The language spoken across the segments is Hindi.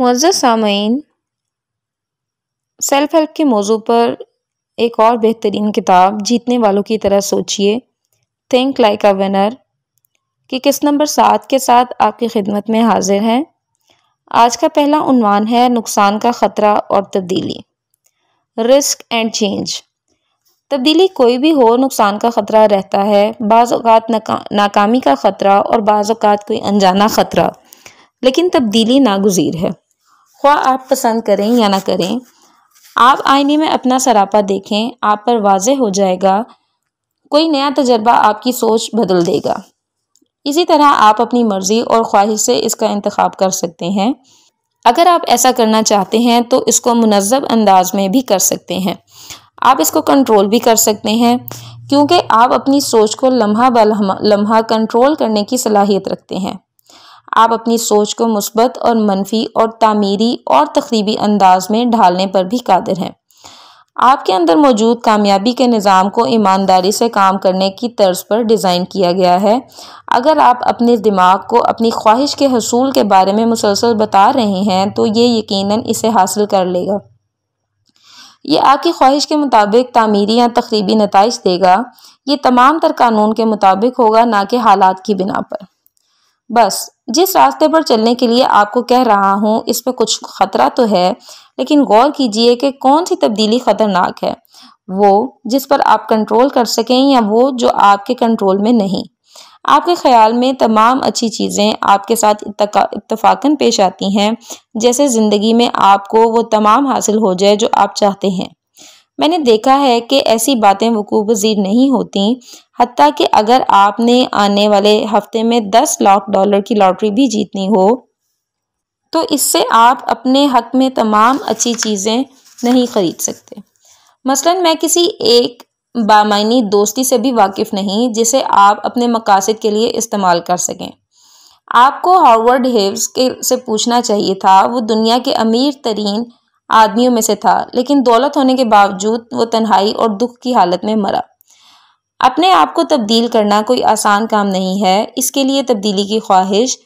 मुआज़ सामीन सेल्फ़ हेल्प के मौजू पर एक और बेहतरीन किताब जीतने वालों की तरह सोचिए थिंक लाइक अ विनर की किस नंबर सात के साथ आपकी खिदमत में हाजिर है आज का पहला उन्वान है नुकसान का ख़तरा और तब्दीली रिस्क एंड चेंज तब्दीली कोई भी हो नुकसान का ख़तरा रहता है बाज़ अवत नाकामी का ख़तरा और बाज़ अवत कोई अनजाना ख़तरा लेकिन तब्दीली नागजीर है ख्वा आप पसंद करें या ना करें आप आईने में अपना सरापा देखें आप पर वाज हो जाएगा कोई नया तजर्बा आपकी सोच बदल देगा इसी तरह आप अपनी मर्ज़ी और ख्वाहिश से इसका इंतखब कर सकते हैं अगर आप ऐसा करना चाहते हैं तो इसको मनजब अंदाज में भी कर सकते हैं आप इसको कंट्रोल भी कर सकते हैं क्योंकि आप अपनी सोच को लम्हा ब लम्हा कंट्रोल करने की सलाहियत रखते हैं आप अपनी सोच को मुस्बत और मनफी और तामीरी और तकरीबी अंदाज में ढालने पर भी कादिर हैं आपके अंदर मौजूद कामयाबी के निज़ाम को ईमानदारी से काम करने की तर्ज पर डिज़ाइन किया गया है अगर आप अपने दिमाग को अपनी ख्वाहिश के हसूल के बारे में मुसलसल बता रहे हैं तो ये यकीनन इसे हासिल कर लेगा ये आपकी ख्वाहिश के मुताबिक तामीरी या तकरीबी नतज देगा ये तमाम तर कानून के मुताबिक होगा ना कि हालात की बिना पर बस जिस रास्ते पर चलने के लिए आपको कह रहा हूँ इस पर कुछ खतरा तो है लेकिन गौर कीजिए कि कौन सी तब्दीली खतरनाक है वो जिस पर आप कंट्रोल कर सकें या वो जो आपके कंट्रोल में नहीं आपके ख्याल में तमाम अच्छी चीज़ें आपके साथ इतफाक़न पेश आती हैं जैसे ज़िंदगी में आपको वो तमाम हासिल हो जाए जो आप चाहते हैं मैंने देखा है कि ऐसी बातें वकूब वजीर नहीं होती हती कि अगर आपने आने वाले हफ्ते में दस लाख डॉलर की लॉटरी भी जीतनी हो तो इससे आप अपने हक में तमाम अच्छी चीज़ें नहीं ख़रीद सकते मसलन मैं किसी एक बामनी दोस्ती से भी वाकिफ़ नहीं जिसे आप अपने मकासद के लिए इस्तेमाल कर सकें आपको हार्वर्ड हेव्स के से पूछना चाहिए था वो दुनिया के अमीर तरीन आदमियों में से था लेकिन दौलत होने के बावजूद वो तन्हाई और दुख की हालत में मरा अपने आप को तब्दील करना कोई आसान काम नहीं है इसके लिए तब्दीली की ख्वाहिश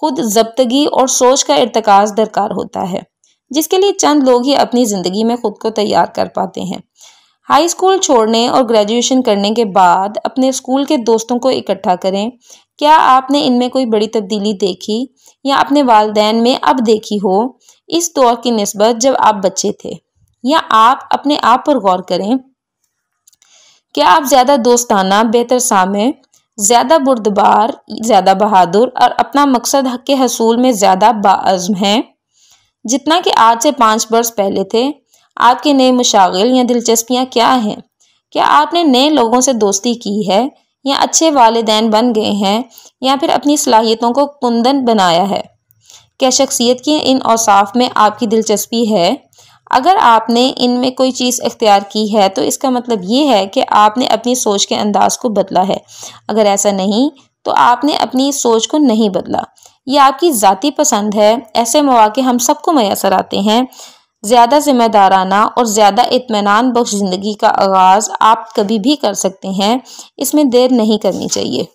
खुद जब्तगी और सोच का इरतकाज दरकार होता है जिसके लिए चंद लोग ही अपनी ज़िंदगी में खुद को तैयार कर पाते हैं हाई स्कूल छोड़ने और ग्रेजुएशन करने के बाद अपने स्कूल के दोस्तों को इकट्ठा करें क्या आपने इनमें कोई बड़ी तब्दीली देखी या अपने वालदेन में अब देखी हो इस दौर की नस्बत जब आप बच्चे थे या आप अपने आप पर गौर करें क्या आप ज़्यादा दोस्ताना बेहतर सामे ज़्यादा बुरदबार ज़्यादा बहादुर और अपना मकसद के हसूल में ज़्यादा बाज़म हैं जितना कि आज से पाँच बरस पहले थे आपके नए मुशागिल या दिलचस्पियाँ क्या हैं क्या आपने नए लोगों से दोस्ती की है या अच्छे वालदेन बन गए हैं या फिर अपनी सलाहियतों को कुंदन बनाया है क्या शख्सियत के इन औसाफ में आपकी दिलचस्पी है अगर आपने इनमें कोई चीज़ इख्तियार की है तो इसका मतलब ये है कि आपने अपनी सोच के अंदाज को बदला है अगर ऐसा नहीं तो आपने अपनी सोच को नहीं बदला यह आपकी ज़ाती पसंद है ऐसे मौाक़े हम सबको मैसर आते हैं ज़्यादा ज़िम्मेदाराना और ज़्यादा इतमान बख्श ज़िंदगी का आगाज़ आप कभी भी कर सकते हैं इसमें देर नहीं करनी चाहिए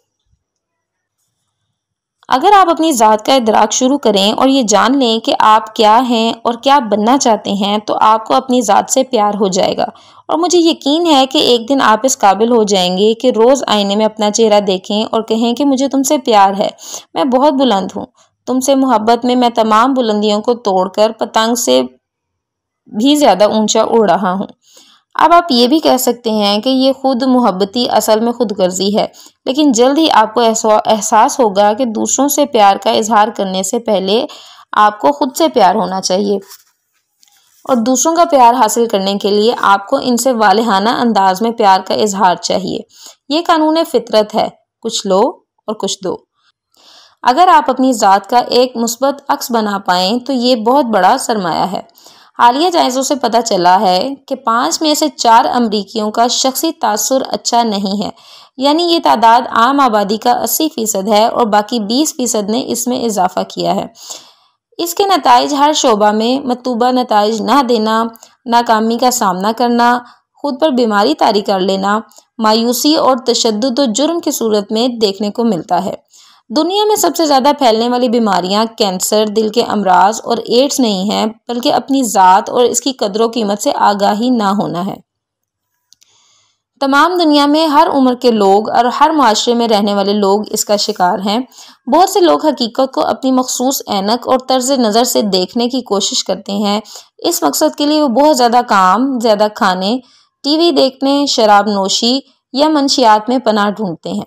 अगर आप अपनी ज़ात का इदराक शुरू करें और ये जान लें कि आप क्या हैं और क्या बनना चाहते हैं तो आपको अपनी ज़ात से प्यार हो जाएगा और मुझे यकीन है कि एक दिन आप इस काबिल हो जाएंगे कि रोज़ आईने में अपना चेहरा देखें और कहें कि मुझे तुमसे प्यार है मैं बहुत बुलंद हूँ तुमसे मोहब्बत में मैं तमाम बुलंदियों को तोड़कर पतंग से भी ज़्यादा ऊंचा उड़ रहा हूँ अब आप ये भी कह सकते हैं कि ये खुद मोहब्बती असल में खुद गर्जी है लेकिन जल्द ही आपको एहसास होगा कि दूसरों से प्यार का इजहार करने से पहले आपको खुद से प्यार होना चाहिए और दूसरों का प्यार हासिल करने के लिए आपको इनसे वालहाना अंदाज में प्यार का इजहार चाहिए ये कानून फितरत है कुछ लो और कुछ दो अगर आप अपनी ज़ात का एक मुस्बत अक्स बना पाएँ तो ये बहुत बड़ा सरमाया है हालिया जायजों से पता चला है कि पाँच में से चार अमरीकियों का शख्सी तासर अच्छा नहीं है यानी ये तादाद आम आबादी का अस्सी फ़ीसद है और बाकी बीस फ़ीसद ने इसमें इजाफा किया है इसके नतज हर शोबा में मतलूबा नतज ना देना नाकामी का सामना करना खुद पर बीमारी तारी कर लेना मायूसी और तशद जुर्म की सूरत में देखने को मिलता है दुनिया में सबसे ज़्यादा फैलने वाली बीमारियां कैंसर दिल के अमराज और एड्स नहीं हैं बल्कि अपनी ज़ात और इसकी कदर कीमत से आगाही ना होना है तमाम दुनिया में हर उम्र के लोग और हर माशरे में रहने वाले लोग इसका शिकार हैं बहुत से लोग हकीकत को अपनी मखसूस एनक और तर्ज नज़र से देखने की कोशिश करते हैं इस मकसद के लिए वो बहुत ज़्यादा काम ज़्यादा खाने टीवी देखने शराब नोशी या मंशियात में पनाह ढूंढते हैं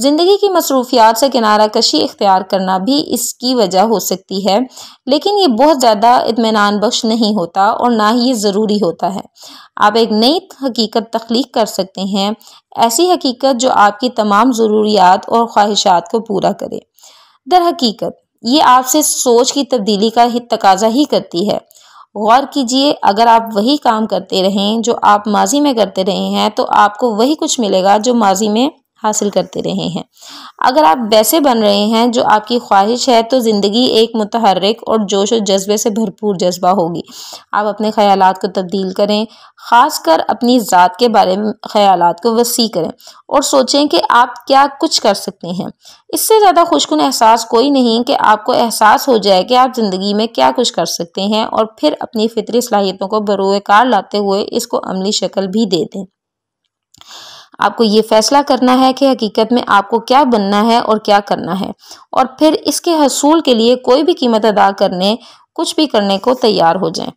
ज़िंदगी की मसरूफियात से किनारा कशी इख्तियार करना भी इसकी वजह हो सकती है लेकिन ये बहुत ज़्यादा इतमान बख्श नहीं होता और ना ही ये ज़रूरी होता है आप एक नई हकीकत तख्लीक कर सकते हैं ऐसी हकीकत जो आपकी तमाम ज़रूरियात और ख्वाहिशात को पूरा करे दर हकीकत ये आपसे सोच की तब्दीली का ही तकाजा ही करती है गौर कीजिए अगर आप वही काम करते रहें जो आप माजी में करते रहे हैं तो आपको वही कुछ मिलेगा जो माजी में हासिल करते रहे हैं अगर आप वैसे बन रहे हैं जो आपकी ख्वाहिश है तो ज़िंदगी एक मतहरक और जोश और जज्बे से भरपूर जज्बा होगी आप अपने ख्याल को तब्दील करें ख़ास कर अपनी ज़ात के बारे में ख्याल को वसी करें और सोचें कि आप क्या कुछ कर सकते हैं इससे ज़्यादा खुशकुन एहसास कोई नहीं कि आपको एहसास हो जाए कि आप ज़िंदगी में क्या कुछ कर सकते हैं और फिर अपनी फितरी सलाहियतों को बरोकार लाते हुए इसको अमली शक्ल भी दे दें आपको ये फैसला करना है कि हकीकत में आपको क्या बनना है और क्या करना है और फिर इसके हसूल के लिए कोई भी कीमत अदा करने कुछ भी करने को तैयार हो जाएं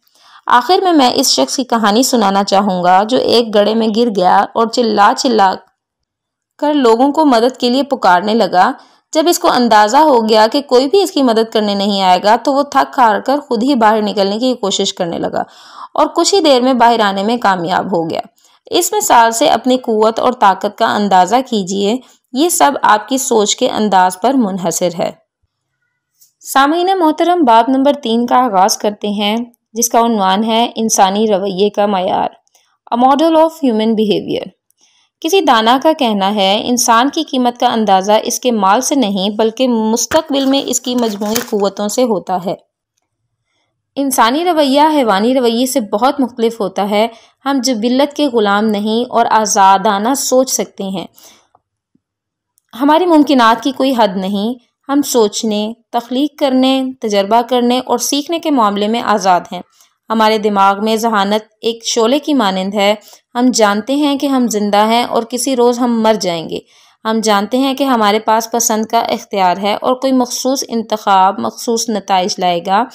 आखिर में मैं इस शख्स की कहानी सुनाना चाहूँगा जो एक गड़े में गिर गया और चिल्ला चिल्ला कर लोगों को मदद के लिए पुकारने लगा जब इसको अंदाज़ा हो गया कि कोई भी इसकी मदद करने नहीं आएगा तो वो थक हार कर खुद ही बाहर निकलने की कोशिश करने लगा और कुछ ही देर में बाहर आने में कामयाब हो गया इस मिसाल से अपनी कुत और ताकत का अंदाज़ा कीजिए ये सब आपकी सोच के अंदाज पर मुनहसर है सामीन मोहतरम बाब नंबर तीन का आगाज़ करते हैं जिसका उनवान है इंसानी रवैये का मैार a model of human behaviour किसी दाना का कहना है इंसान की कीमत का अंदाज़ा इसके माल से नहीं बल्कि मुस्तबिल में इसकी मजमू क़वतों से होता है इंसानी रवैया हैवानी रवैये से बहुत मुख्तलिफ होता है हम जबिलत के ग़ुलाम नहीं और आज़ादाना सोच सकते हैं हमारी मुमकिन की कोई हद नहीं हम सोचने तख्लीक करने तजर्बा करने और सीखने के मामले में आज़ाद हैं हमारे दिमाग में जहानत एक शोले की मानंद है हम जानते हैं कि हम जिंदा हैं और किसी रोज़ हम मर जाएंगे हम जानते हैं कि हमारे पास पसंद का इख्तियार है और कोई मखसूस इंतखब मखसूस नतज लाएगा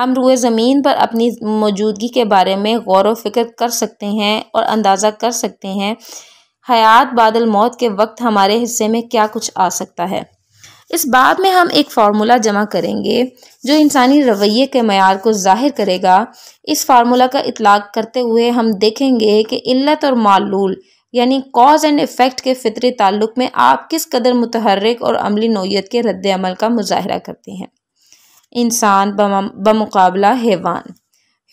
हम रुए ज़मीन पर अपनी मौजूदगी के बारे में गौर व फिक्र कर सकते हैं और अंदाज़ा कर सकते हैं हयात बादल मौत के वक्त हमारे हिस्से में क्या कुछ आ सकता है इस बात में हम एक फार्मूला जमा करेंगे जो इंसानी रवैये के मैार को जाहिर करेगा इस फार्मूला का इतलाक करते हुए हम देखेंगे कि इल्लत और मालूल यानी कॉज एंड इफ़ेक्ट के फितरी ताल्लुक में आप किस कदर मुतहरक और अमली नोयत के रद्द अमल का मुजाहरा करते हैं इंसान बमुकाबला हैवान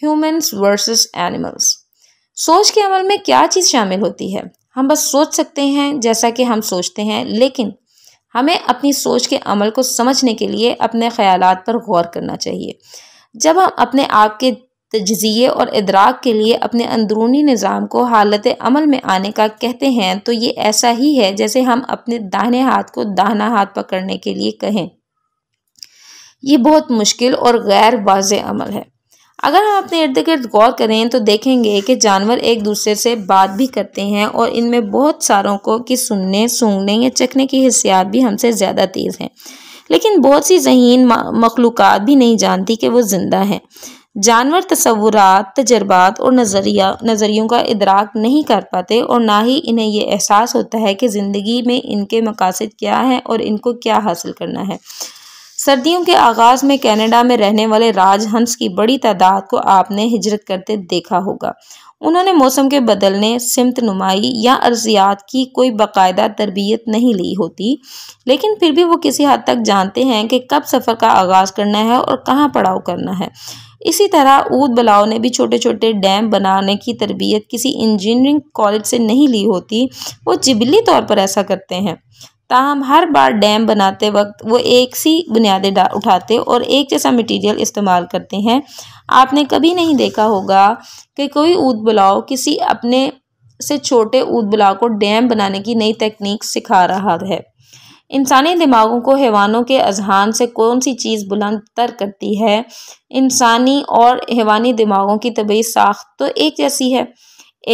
ह्यूमंस वर्सेस एनिमल्स सोच के अमल में क्या चीज़ शामिल होती है हम बस सोच सकते हैं जैसा कि हम सोचते हैं लेकिन हमें अपनी सोच के अमल को समझने के लिए अपने ख्याल पर गौर करना चाहिए जब हम अपने आप के तजिए और इदराक के लिए अपने अंदरूनी निज़ाम को हालत अमल में आने का कहते हैं तो ये ऐसा ही है जैसे हम अपने दाहिने हाथ को दाहना हाथ पकड़ने के लिए कहें ये बहुत मुश्किल और गैर वाज अमल है अगर हम अपने इर्द गिर्द गौर करें तो देखेंगे कि जानवर एक दूसरे से बात भी करते हैं और इनमें बहुत सारों को कि सुनने सूंघने या चखने की हिस्सियात भी हमसे ज़्यादा तेज़ हैं लेकिन बहुत सी जहीन मखलूक भी नहीं जानती कि वो ज़िंदा हैं जानवर तस्वुरात तजर्बात और नज़रिया नज़रियों का इदराक नहीं कर पाते और ना ही इन्हें ये एहसास होता है कि ज़िंदगी में इनके मकासद क्या हैं और इनको क्या हासिल करना है सर्दियों के आगाज़ में कनाडा में रहने वाले राजहंस की बड़ी तादाद को आपने हिजरत करते देखा होगा उन्होंने मौसम के बदलने सिमत नुमाई या अर्जियात की कोई बाकायदा तरबियत नहीं ली होती लेकिन फिर भी वो किसी हद तक जानते हैं कि कब सफ़र का आगाज़ करना है और कहाँ पड़ाव करना है इसी तरह ऊद बलाव ने भी छोटे छोटे डैम बनाने की तरबियत किसी इंजीनियरिंग कॉलेज से नहीं ली होती वो जिबली तौर पर ऐसा करते हैं ताहम हर बार डैम बनाते वक्त वो एक सी बुनियादें उठाते और एक जैसा मटेरियल इस्तेमाल करते हैं आपने कभी नहीं देखा होगा कि कोई ऊद बुलाओ किसी अपने से छोटे ऊद बुलाओ को डैम बनाने की नई तकनीक सिखा रहा है इंसानी दिमागों को हैवानों के अजहान से कौन सी चीज़ बुलंद तर करती है इंसानी और हैवानी दिमागों की तबी साख्त तो एक जैसी है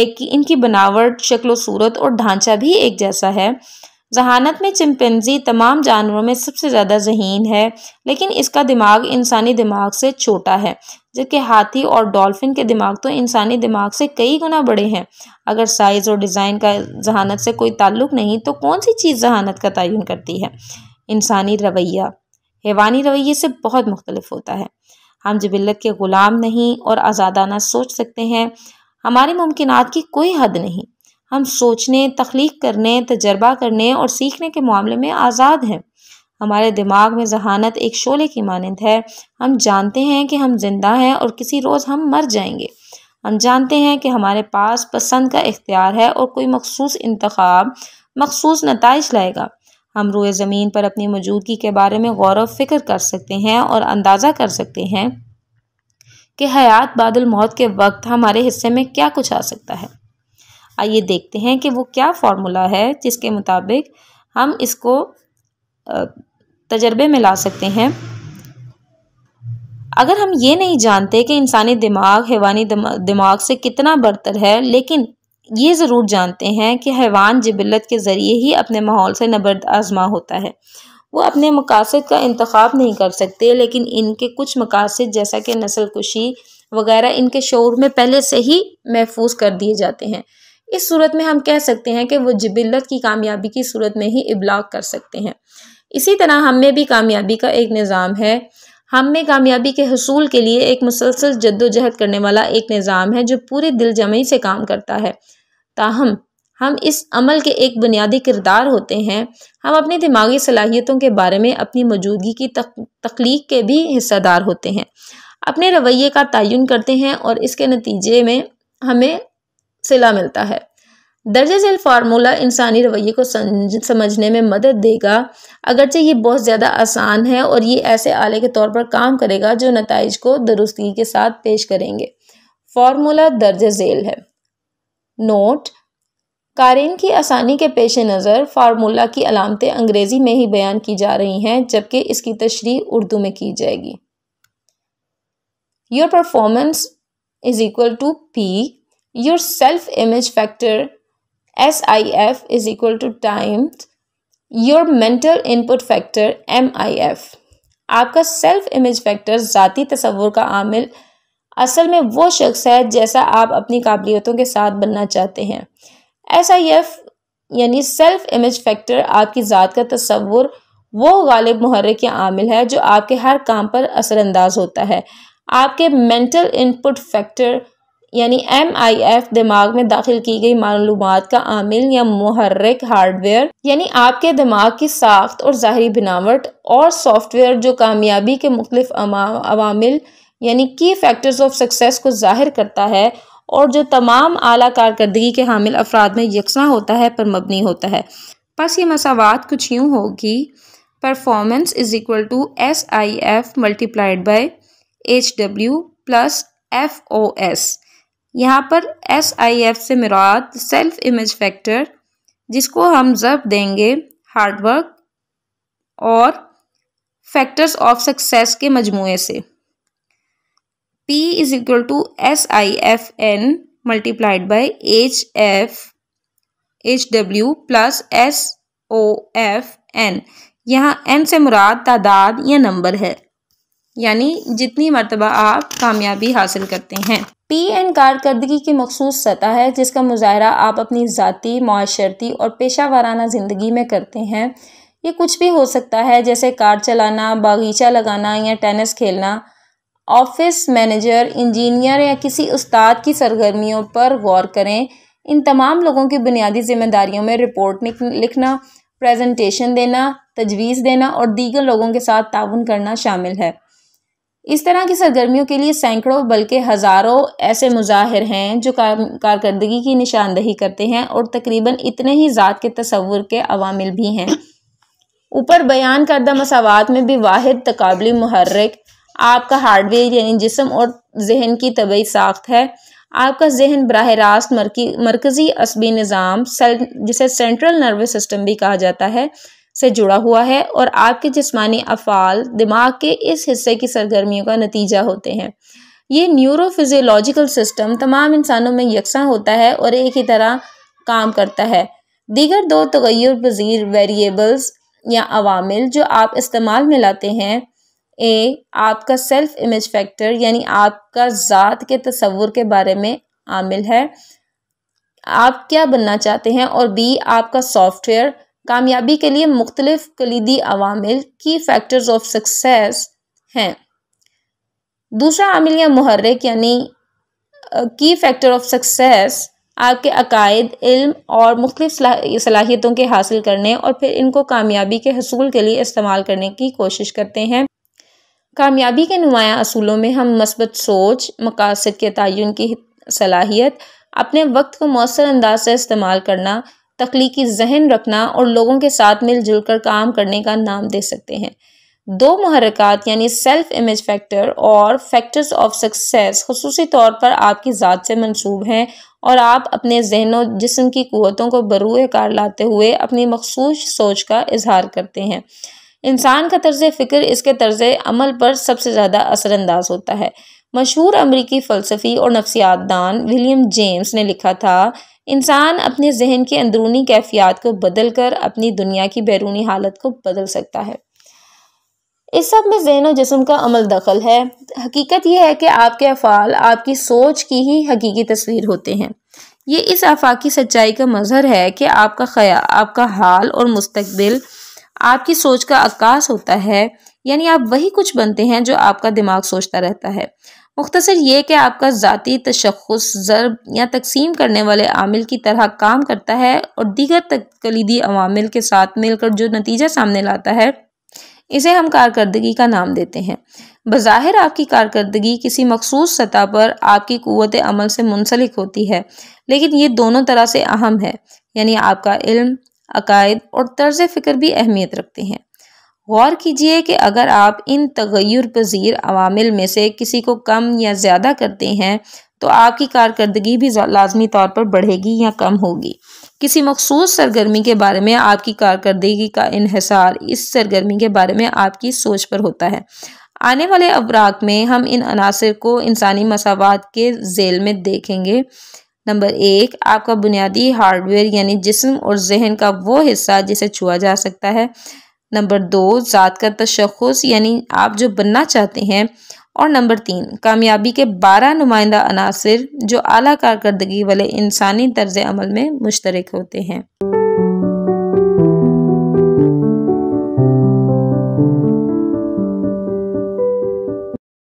एक इनकी बनावट शक्ल सूरत और ढांचा भी एक जैसा है जहानत में चिमपेंजी तमाम जानवरों में सबसे ज़्यादा जहीन है लेकिन इसका दिमाग इंसानी दिमाग से छोटा है जबकि हाथी और डॉल्फिन के दिमाग तो इंसानी दिमाग से कई गुना बड़े हैं अगर साइज़ और डिज़ाइन का जहानत से कोई ताल्लुक नहीं तो कौन सी चीज़ जहानत का तयन करती है इंसानी रवैया हैवानी रवैये से बहुत मुख्तलफ होता है हम जबिलत के ग़ुलाम नहीं और आज़ादाना सोच सकते हैं हमारे मुमकिन की कोई हद नहीं हम सोचने तख्लीक करने तजर्बा करने और सीखने के मामले में आज़ाद हैं हमारे दिमाग में जहानत एक शोले की मानंद है हम जानते हैं कि हम जिंदा हैं और किसी रोज़ हम मर जाएंगे हम जानते हैं कि हमारे पास पसंद का इख्तियार है और कोई मखसूस इंतखब मखसूस नतज लाएगा हम रुए ज़मीन पर अपनी मौजूदगी के बारे में गौर व फिक्र कर सकते हैं और अंदाज़ा कर सकते हैं कि हयात बादल मौत के वक्त हमारे हिस्से में क्या कुछ आ सकता है आइए देखते हैं कि वो क्या फार्मूला है जिसके मुताबिक हम इसको तजर्बे में ला सकते हैं अगर हम ये नहीं जानते कि इंसानी दिमाग हैवानी दिमाग से कितना बरतर है लेकिन ये ज़रूर जानते हैं कि हैवान जबिलत के ज़रिए ही अपने माहौल से नबर्द आजमा होता है वो अपने मकासद का इंतखब नहीं कर सकते लेकिन इनके कुछ मकासद जैसा कि नस्ल कुशी वगैरह इनके शोर में पहले से ही महफूज कर दिए जाते हैं इस सूरत में हम कह सकते हैं कि वो जबिलत की कामयाबी की सूरत में ही इबलाग कर सकते हैं इसी तरह हम में भी कामयाबी का एक निज़ाम है हम में कामयाबी के हसूल के लिए एक मुसलसल जद्दोजहद करने वाला एक निज़ाम है जो पूरे दिल जमी से काम करता है ताहम हम इस अमल के एक बुनियादी किरदार होते हैं हम अपनी दिमागी सलाहियतों के बारे में अपनी मौजूदगी की तक, तख्लीक के भी हिस्सेदार होते हैं अपने रवैये का तयन करते हैं और इसके नतीजे में हमें सिला मिलता है दर्ज झेल फार्मूला इंसानी रवैये को समझने में मदद देगा अगरचे ये बहुत ज़्यादा आसान है और ये ऐसे आले के तौर पर काम करेगा जो नतज को दुरुस्ती के साथ पेश करेंगे फार्मूला दर्ज झेल है नोट कारेन की आसानी के पेश नज़र फार्मूला की अलामतें अंग्रेज़ी में ही बयान की जा रही हैं जबकि इसकी तशरी उर्दू में की जाएगी your performance is equal to P your self image factor SIF is equal to mental your mental input factor MIF आपका सेल्फ इमेज फैक्टर ज़ाती तस्वुर का आमिल असल में वो शख्स है जैसा आप अपनी काबिलियतों के साथ बनना चाहते हैं एस आई एफ यानी सेल्फ इमेज फैक्टर आपकी ज़ात का तस्वुर वो गालिब मुहर के आमिल है जो आपके हर काम पर असरअंदाज होता है आपके मेंटल इनपुट फैक्टर यानी एम आई एफ दिमाग में दाखिल की गई मालूम का आमिल या मुहर्रिक हार्डवेयर यानी आपके दिमाग की साख्त और ज़ाहरी बनावट और सॉफ्टवेयर जो कामयाबी के मुख्तफ अवामिल यानी की फैक्टर्स ऑफ सक्सेस को ज़ाहिर करता है और जो तमाम अली कारकर्दगी के हामिल अफराद में यकसा होता है पर मबनी होता है बस ये मसावत कुछ यूँ होगी performance is equal to S I F multiplied by H W plus F O S यहाँ पर एस आई एफ से मुराद सेल्फ इमेज फैक्टर जिसको हम जब देंगे हार्डवर्क और फैक्टर्स ऑफ सक्सेस के मजमू से P is equal to S I F N multiplied by H F H W plus S O F N यहाँ एन से मुराद तादाद या नंबर है यानी जितनी मरतबा आप कामयाबी हासिल करते हैं पी एन कारदगी की मखसूस सतह है जिसका मुजाहरा आप अपनी ज़ाती माशरती और पेशा वाराना ज़िंदगी में करते हैं ये कुछ भी हो सकता है जैसे कार चलाना बागीचा लगाना या टेनिस खेलना ऑफिस मैनेजर इंजीनियर या किसी उस्ताद की सरगर्मियों पर गौर करें इन तमाम लोगों की बुनियादी जिम्मेदारियों में रिपोर्ट लिखना प्रेजेंटेशन देना तजवीज़ देना और दीगर लोगों के साथ ताउन करना शामिल है इस तरह की सरगर्मियों के लिए सैकड़ों बल्कि हज़ारों ऐसे मुजाहिर हैं जो कारदगी कारकर्दगी की निशानदही करते हैं और तकरीबन इतने ही ज़ात के तस्वुर के अवामिल भी हैं ऊपर बयान करदा मसावत में भी वाद तकबली महरक आपका हार्डवेयर यानी जिसम और जहन की तबई साख्त है आपका जहन बरह रास्त मरकज़ी असबी निज़ाम जिसे सेंट्रल नर्वस सिस्टम भी कहा जाता है से जुड़ा हुआ है और आपके जिसमानी अफ़ाल दिमाग के इस हिस्से की सरगर्मियों का नतीजा होते हैं ये न्यूरोफिजियोलॉजिकल सिस्टम तमाम इंसानों में यकसा होता है और एक ही तरह काम करता है दीगर दो तगैर पजीर वेरिएबल्स या अवामिल जो आप इस्तेमाल में लाते हैं ए आपका सेल्फ इमेज फैक्टर यानी आपका ज़ात के तस्वुर के बारे में आमिल है आप क्या बनना चाहते हैं और बी आपका सॉफ्टवेयर कामयाबी के लिए मुख्तलिफ कलीदी अवामिल की फैक्टर्स ऑफ सक्सेस हैं दूसरा आमिल या महरक यानी की फैक्टर ऑफ सक्सेस आपके अकायद इल्म और मुख्तलिफ सलाहियतों के हासिल करने और फिर इनको कामयाबी के हसूल के लिए इस्तेमाल करने की कोशिश करते हैं कामयाबी के नुमाया असूलों में हम मस्बत सोच मकासद के तयन की सलाहियत अपने वक्त को मौसर अंदाज से इस्तेमाल करना तख्लीकी जहन रखना और लोगों के साथ मिलजुल कर काम करने का नाम दे सकते हैं दो महरक़ात यानी सेल्फ इमेज फैक्टर और फैक्टर्स ऑफ सक्सेस खसूस तौर पर आपकी ज़ात से मंसूब हैं और आप अपने जहनों जिसम की क़वतों को बरूए कार लाते हुए अपनी मखसूस सोच का इजहार करते हैं इंसान का तर्ज फ़िक्र इसके तर्ज अमल पर सबसे ज़्यादा असरानंदाज होता है मशहूर अमरीकी फ़लसफ़ी और नफसियात दान विलियम जेम्स ने लिखा था इंसान अपने जहन के अंदरूनी कैफियत को बदल कर अपनी दुनिया की बैरूनी हालत को बदल सकता है इस सब में जहन और जिसम का अमल दखल है हकीकत यह है कि आपके अफ़ाल आपकी सोच की ही हकीकी तस्वीर होते हैं ये इस की सच्चाई का मजहर है कि आपका ख्या आपका हाल और मुस्तबिल आपकी सोच का अक्काश होता है यानी आप वही कुछ बनते हैं जो आपका दिमाग सोचता रहता है मुख्तर ये कि आपका ज़ाती तशखस ज़रब या तकसीम करने वाले आमिल की तरह काम करता है और दीगर तकलीदी अवामिल के साथ मिलकर जो नतीजा सामने लाता है इसे हम कारकर्दगी का नाम देते हैं बज़ाहिर आपकी कारकर्दगी किसी मखसूस सतह पर आपकी क़वत अमल से मुंसलिक होती है लेकिन ये दोनों तरह से अहम है यानी आपका इल्म अकायद और तर्ज फ़िक्र भी अहमियत रखते हैं गौर कीजिए कि अगर आप इन तगैर पजीर अवामिल में से किसी को कम या ज़्यादा करते हैं तो आपकी कारकर्दगी भी लाजमी तौर पर बढ़ेगी या कम होगी किसी मखसूस सरगर्मी के बारे में आपकी कारकर्दगी का इहसार इस सरगर्मी के बारे में आपकी सोच पर होता है आने वाले अवराक में हम इन अनासर को इंसानी मसावत के जेल में देखेंगे नंबर एक आपका बुनियादी हार्डवेयर यानी जिसम और जहन का वो हिस्सा जिसे छुआ जा सकता है नंबर दो ज़ात का तशखस यानी आप जो बनना चाहते हैं और नंबर तीन कामयाबी के बारह नुमाइंदा अनासर जो अली कारदगी वाले इंसानी तर्ज अमल में मुश्तरक होते हैं